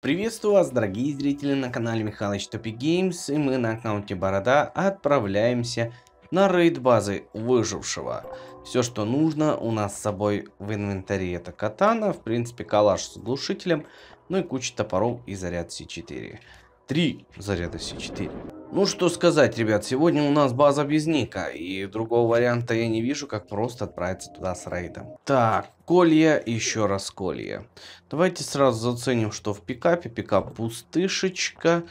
Приветствую вас, дорогие зрители на канале Михалыч Топи Геймс, и мы на аккаунте Борода отправляемся на рейд базы Выжившего. Все, что нужно у нас с собой в инвентаре, это катана, в принципе калаш с глушителем, ну и куча топоров и заряд С4. Три заряда С4. Ну что сказать, ребят, сегодня у нас база без ника, и другого варианта я не вижу, как просто отправиться туда с рейдом. Так, колья, еще раз колья. Давайте сразу заценим, что в пикапе. Пикап пустышечка,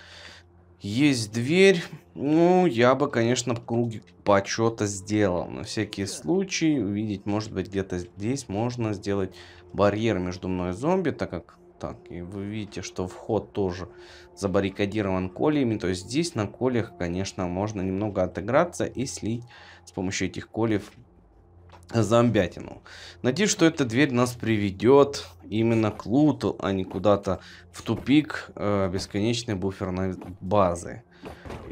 есть дверь. Ну, я бы, конечно, круги почета сделал. На всякий случай увидеть, может быть, где-то здесь можно сделать барьер между мной и зомби, так как так, и вы видите, что вход тоже забаррикадирован колиями. То есть здесь на колях, конечно, можно немного отыграться и слить с помощью этих колев зомбятину. Надеюсь, что эта дверь нас приведет именно к луту, а не куда-то в тупик э, бесконечной буферной базы.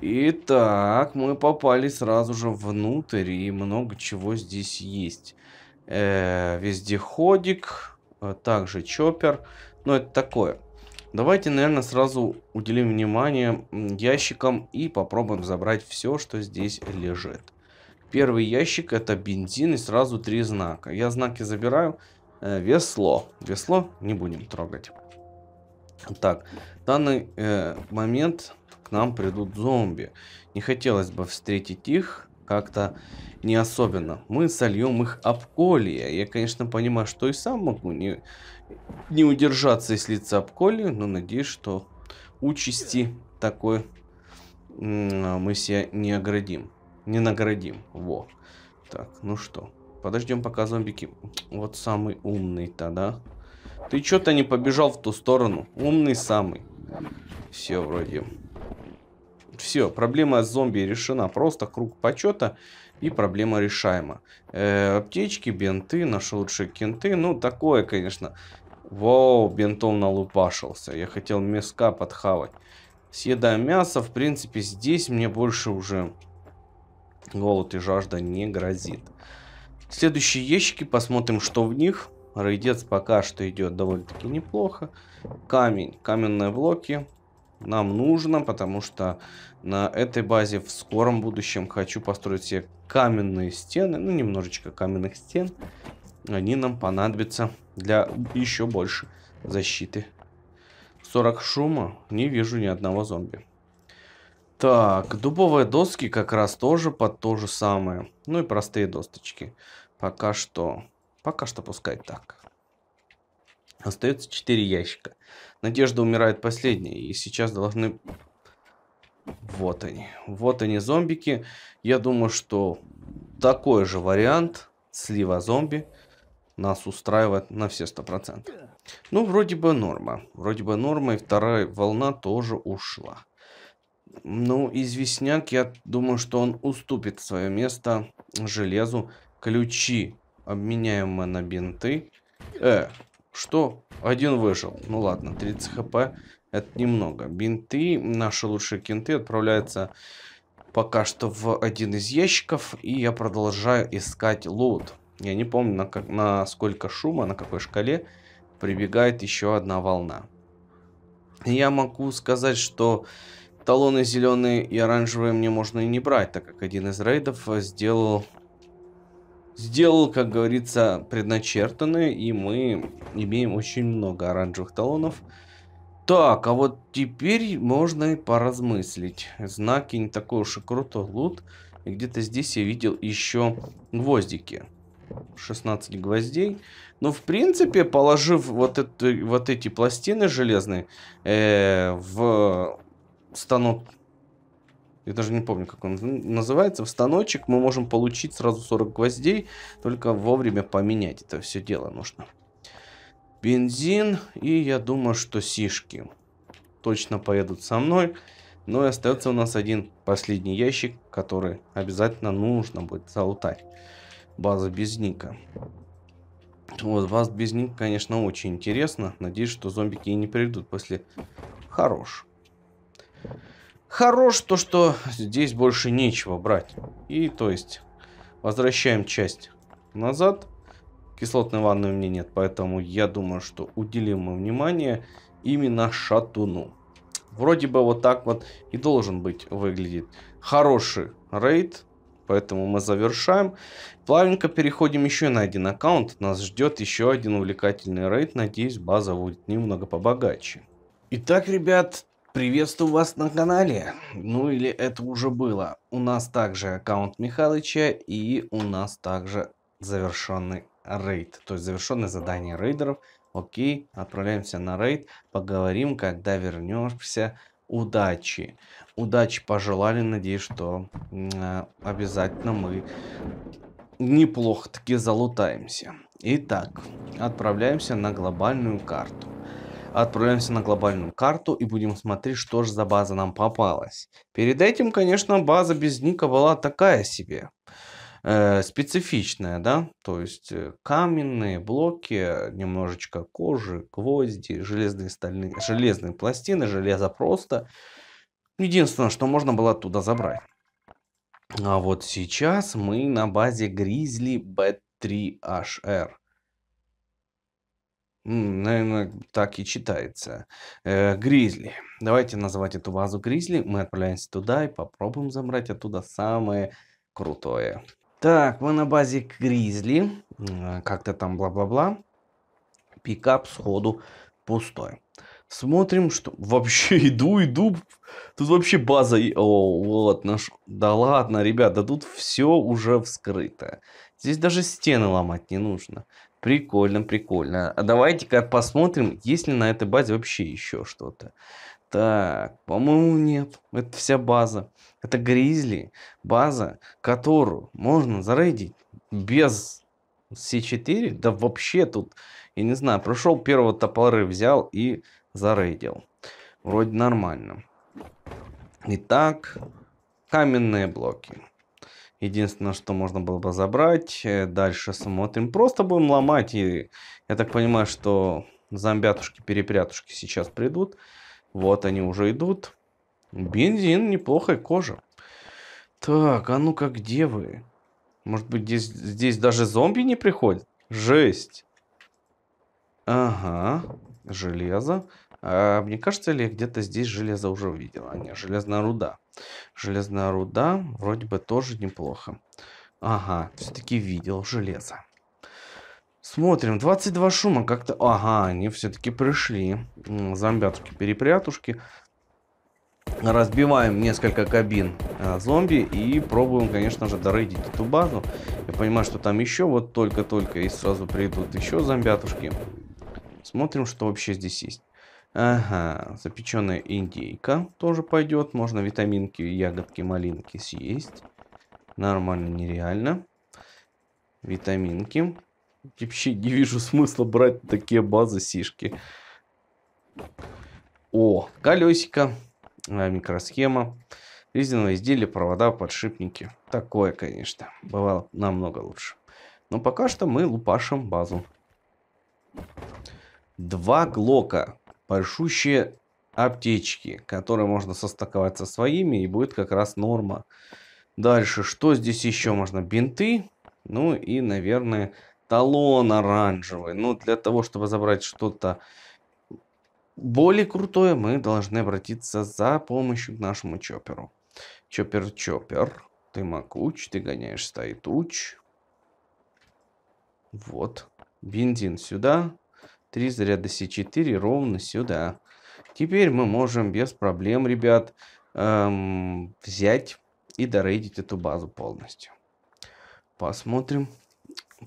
Итак, мы попали сразу же внутрь, и много чего здесь есть. Э, ходик, э, также чоппер. Но ну, это такое. Давайте, наверное, сразу уделим внимание ящикам и попробуем забрать все, что здесь лежит. Первый ящик это бензин и сразу три знака. Я знаки забираю. Э, весло. Весло не будем трогать. Так, в данный э, момент к нам придут зомби. Не хотелось бы встретить их как-то не особенно. Мы сольем их об коле. Я, конечно, понимаю, что и сам могу не, не удержаться и слиться об коле, но надеюсь, что участи такой мы себя не оградим. Не наградим. Во. Так, ну что. Подождем, пока зомбики... Вот самый умный тогда. Ты что-то не побежал в ту сторону. Умный самый. Все вроде. Все, проблема с зомби решена. Просто круг почета и проблема решаема. Э, аптечки, бинты, наши лучшие кенты. Ну, такое, конечно. Вау, бинтом налупашился. Я хотел мяска подхавать. Съедаем мясо. В принципе, здесь мне больше уже голод и жажда не грозит. Следующие ящики, посмотрим, что в них. Рейдец пока что идет довольно-таки неплохо. Камень, каменные блоки нам нужно, потому что на этой базе в скором будущем хочу построить себе каменные стены, ну немножечко каменных стен. Они нам понадобятся для еще больше защиты. 40 шума, не вижу ни одного зомби. Так, дубовые доски как раз тоже под то же самое. Ну и простые досточки. Пока что, пока что пускай так. Остается 4 ящика. Надежда умирает последней. И сейчас должны... Вот они. Вот они зомбики. Я думаю, что такой же вариант слива зомби нас устраивает на все 100%. Ну, вроде бы норма. Вроде бы норма. И вторая волна тоже ушла. Ну, известняк, я думаю, что он уступит свое место железу. Ключи обменяем мы на бинты. Э, что? Один выжил. Ну ладно, 30 хп это немного. Бинты, наши лучшие кенты отправляются пока что в один из ящиков. И я продолжаю искать лут. Я не помню, на, как, на сколько шума, на какой шкале прибегает еще одна волна. Я могу сказать, что талоны зеленые и оранжевые мне можно и не брать, так как один из рейдов э, сделал сделал, как говорится, предначертанное, и мы имеем очень много оранжевых талонов. Так, а вот теперь можно и поразмыслить. Знаки не такой уж и крутой лут. И где-то здесь я видел еще гвоздики. 16 гвоздей. Но, ну, в принципе, положив вот, это, вот эти пластины железные э, в станок я даже не помню, как он называется, в станочек мы можем получить сразу 40 гвоздей, только вовремя поменять это все дело нужно. Бензин и, я думаю, что сишки точно поедут со мной. Но ну и остается у нас один последний ящик, который обязательно нужно будет залутать. База Безника. Вот, база Безника, конечно, очень интересно. Надеюсь, что зомбики и не придут после... Хорош. Хорош то, что здесь больше нечего брать. И то есть возвращаем часть назад. Кислотной ванны у меня нет, поэтому я думаю, что уделим мы внимание именно шатуну. Вроде бы вот так вот и должен быть выглядит. Хороший рейд, поэтому мы завершаем. Плавненько переходим еще на один аккаунт. Нас ждет еще один увлекательный рейд. Надеюсь, база будет немного побогаче. Итак, ребят, Приветствую вас на канале, ну или это уже было. У нас также аккаунт Михалыча и у нас также завершенный рейд, то есть завершенное задание рейдеров. Окей, отправляемся на рейд, поговорим, когда вернешься. Удачи. Удачи пожелали, надеюсь, что э, обязательно мы неплохо таки залутаемся. Итак, отправляемся на глобальную карту отправляемся на глобальную карту и будем смотреть, что же за база нам попалась. Перед этим, конечно, база без ника была такая себе. Э, специфичная, да, то есть э, каменные блоки, немножечко кожи, гвозди, железные стальные, железные пластины, железо просто. Единственное, что можно было оттуда забрать. А вот сейчас мы на базе Grizzly B3HR. Наверное, так и читается. Э, гризли. Давайте называть эту базу Гризли. Мы отправляемся туда и попробуем забрать оттуда самое крутое. Так, мы на базе Гризли. А, как-то там бла-бла-бла. Пикап сходу пустой. Смотрим, что вообще иду, иду. Тут вообще база. О, вот наш. Да ладно, ребята, тут все уже вскрыто. Здесь даже стены ломать не нужно. Прикольно, прикольно. А давайте-ка посмотрим, есть ли на этой базе вообще еще что-то. Так, по-моему, нет. Это вся база. Это гризли. База, которую можно зарейдить без С 4 Да вообще тут, я не знаю, прошел первого топоры, взял и зарейдил. Вроде нормально. Итак, каменные блоки. Единственное, что можно было бы забрать. Э, дальше смотрим. Просто будем ломать. И я так понимаю, что зомбятушки-перепрятушки сейчас придут. Вот они уже идут. Бензин, неплохая кожа. Так, а ну-ка, где вы? Может быть, здесь, здесь даже зомби не приходят? Жесть. Ага, железо. А, мне кажется, ли я где-то здесь железо уже увидел? А, нет, железная руда. Железная руда вроде бы тоже неплохо. Ага, все-таки видел железо. Смотрим, 22 шума как-то... Ага, они все-таки пришли. Зомбятушки-перепрятушки. Разбиваем несколько кабин э, зомби и пробуем, конечно же, дорейдить эту базу. Я понимаю, что там еще вот только-только и сразу придут еще зомбятушки. Смотрим, что вообще здесь есть. Ага, запеченная индейка тоже пойдет. Можно витаминки, ягодки, малинки съесть. Нормально, нереально. Витаминки. Вообще не вижу смысла брать такие базы сишки. О, колесико, а, микросхема, резиновые изделия, провода, подшипники. Такое, конечно, бывало намного лучше. Но пока что мы лупашим базу. Два глока большущие аптечки, которые можно состыковать со своими, и будет как раз норма. Дальше, что здесь еще можно? Бинты, ну и, наверное, талон оранжевый. Ну, для того, чтобы забрать что-то более крутое, мы должны обратиться за помощью к нашему чоперу. Чопер-чопер, ты макуч, ты гоняешь стоит уч. Вот, бензин сюда. 3 заряда С4 ровно сюда. Теперь мы можем без проблем, ребят, эм, взять и дорейдить эту базу полностью. Посмотрим.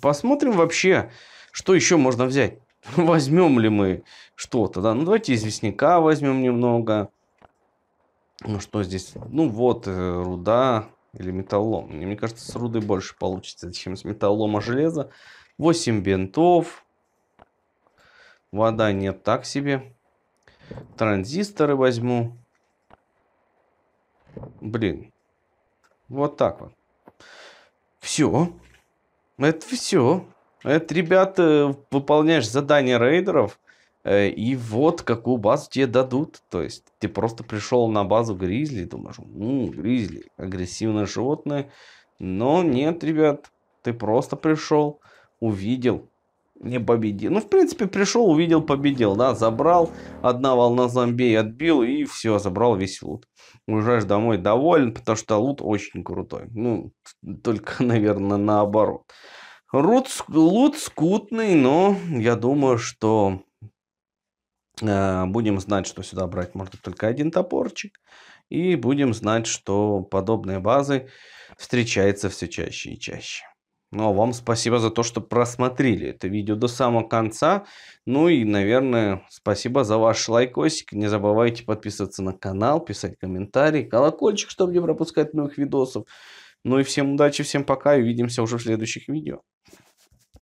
Посмотрим вообще, что еще можно взять. Возьмем ли мы что-то, да? Ну, давайте известняка возьмем немного. Ну, что здесь? Ну, вот э, руда или металлом. Мне, мне кажется, с рудой больше получится, чем с металлома железа. 8 бинтов. Вода нет, так себе. Транзисторы возьму. Блин. Вот так вот. Все. Это все. Это, ребята, э, выполняешь задание рейдеров, э, и вот какую базу тебе дадут. То есть ты просто пришел на базу гризли, думаешь, ну, гризли, агрессивное животное. Но нет, ребят, ты просто пришел, увидел, не победил. Ну, в принципе, пришел, увидел, победил, да, забрал. Одна волна зомби отбил, и все, забрал весь лут. Уезжаешь домой доволен, потому что лут очень крутой. Ну, только, наверное, наоборот. Рут, лут скутный, но я думаю, что э, будем знать, что сюда брать можно только один топорчик. И будем знать, что подобные базы встречаются все чаще и чаще. Ну а вам спасибо за то, что просмотрели это видео до самого конца. Ну и, наверное, спасибо за ваш лайкосик. Не забывайте подписываться на канал, писать комментарии, колокольчик, чтобы не пропускать новых видосов. Ну и всем удачи, всем пока и увидимся уже в следующих видео.